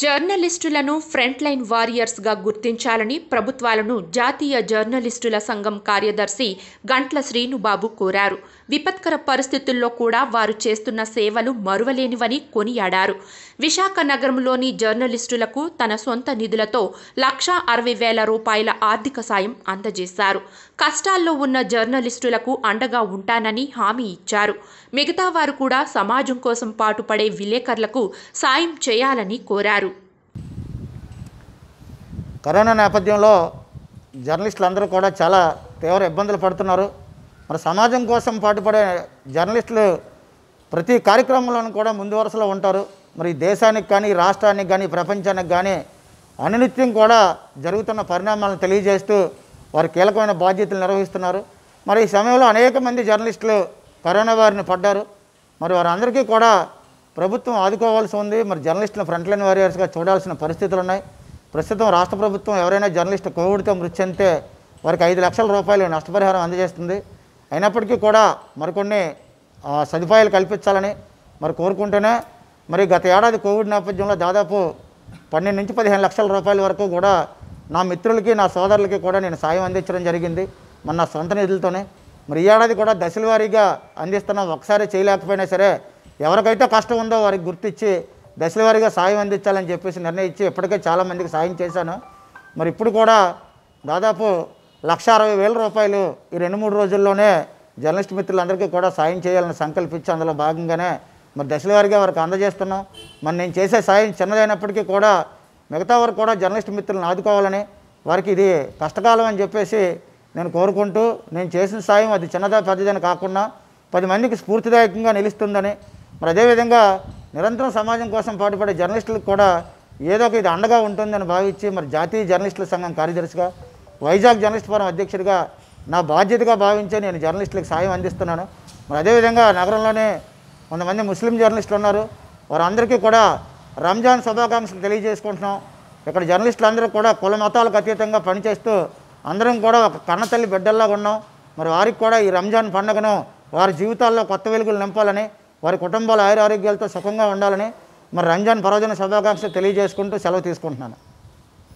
జర్నలిస్టులను front line వారియర్స్గా గుర్తించాలని ప్రభుత్వాలను జాతీయ జర్నలిస్టుల సంఘం కార్యదర్శి గంట్ల శ్రీనుబాబు కోరారు విపత్కర పరిస్థితుల్లో కూడా వారు చేస్తున్న సేవలు మరువలేనివని కొనియాడారు విశాఖ నగరంలోని జర్నలిస్టులకు తన సొంత నిధులతో లక్షా అరవై వేల రూపాయల ఆర్థిక సాయం అందజేశారు కష్టాల్లో ఉన్న జర్నలిస్టులకు అండగా ఉంటానని హామీ ఇచ్చారు మిగతా వారు కూడా సమాజం కోసం పాటుపడే విలేకరులకు సాయం చేయాలని కోరారు కరోనా నేపథ్యంలో జర్నలిస్టులు అందరూ కూడా చాలా తీవ్ర ఇబ్బందులు పడుతున్నారు మరి సమాజం కోసం పాటుపడే జర్నలిస్టులు ప్రతి కార్యక్రమంలోనూ కూడా ముందు వరుసలో ఉంటారు మరి దేశానికి కానీ రాష్ట్రానికి కానీ ప్రపంచానికి కానీ అనునిత్యం కూడా జరుగుతున్న పరిణామాలను తెలియజేస్తూ వారు కీలకమైన బాధ్యతలు నిర్వహిస్తున్నారు మరి ఈ సమయంలో అనేక మంది జర్నలిస్టులు కరోనా వారిని పడ్డారు మరి వారందరికీ కూడా ప్రభుత్వం ఆదుకోవాల్సి ఉంది మరి జర్నలిస్టులను ఫ్రంట్ లైన్ వారియర్స్గా చూడాల్సిన పరిస్థితులు ఉన్నాయి ప్రస్తుతం రాష్ట్ర ప్రభుత్వం ఎవరైనా జర్నలిస్ట్ కోవిడ్తో మృతి చెందితే వారికి ఐదు లక్షల రూపాయలు నష్టపరిహారం అందజేస్తుంది అయినప్పటికీ కూడా మరికొన్ని సదుపాయాలు కల్పించాలని మరి కోరుకుంటూనే మరి గత ఏడాది కోవిడ్ నేపథ్యంలో దాదాపు పన్నెండు నుంచి పదిహేను లక్షల రూపాయల వరకు కూడా నా మిత్రులకి నా సోదరులకి కూడా నేను సాయం అందించడం జరిగింది మన నా సొంత నిధులతోనే మరి ఈ ఏడాది కూడా దశల వారీగా అందిస్తున్నాం ఒకసారి చేయలేకపోయినా సరే ఎవరికైతే కష్టం ఉందో వారికి గుర్తించి దశలవారీగా సాయం అందించాలని చెప్పేసి నిర్ణయించి ఇప్పటికే చాలామందికి సాయం చేశాను మరి ఇప్పుడు కూడా దాదాపు లక్ష అరవై వేల రూపాయలు ఈ రెండు మూడు రోజుల్లోనే జర్నలిస్ట్ మిత్రులందరికీ కూడా సాయం చేయాలని సంకల్పించి అందులో భాగంగానే మరి వారిగా వారికి అందజేస్తున్నాం మరి నేను చేసే సాయం చిన్నదైనప్పటికీ కూడా మిగతా వారు కూడా జర్నలిస్ట్ మిత్రులను ఆదుకోవాలని వారికి ఇది కష్టకాలం అని చెప్పేసి నేను కోరుకుంటూ నేను చేసిన సాయం అది చిన్నదా పెద్దదని కాకుండా పది మందికి స్ఫూర్తిదాయకంగా నిలుస్తుందని మరి అదేవిధంగా నిరంతరం సమాజం కోసం పాటుపడే జర్నలిస్టులకు కూడా ఏదో ఒక ఇది అండగా ఉంటుందని భావించి మరి జాతీయ జర్నలిస్టుల సంఘం కార్యదర్శిగా వైజాగ్ జర్నలిస్ట్ ఫోరం అధ్యక్షుడిగా నా బాధ్యతగా భావించి నేను జర్నలిస్టులకు సాయం అందిస్తున్నాను మరి అదేవిధంగా నగరంలోనే కొంతమంది ముస్లిం జర్నలిస్టులు ఉన్నారు వారందరికీ కూడా రంజాన్ శుభాకాంక్షలు తెలియజేసుకుంటున్నాం ఇక్కడ జర్నలిస్టులందరూ కూడా కుల మతాలకు అతీతంగా పనిచేస్తూ అందరం కూడా ఒక కన్నతల్లి బిడ్డల్లాగా ఉన్నాం మరి వారికి కూడా ఈ రంజాన్ పండుగను వారి జీవితాల్లో కొత్త వెలుగులు నింపాలని వారి కుటుంబాలు ఆయురారోగ్యాలతో సుఖంగా ఉండాలని మరి రంజాన్ పరోజన శుభాకాంక్షలు తెలియజేసుకుంటూ సెలవు తీసుకుంటున్నాను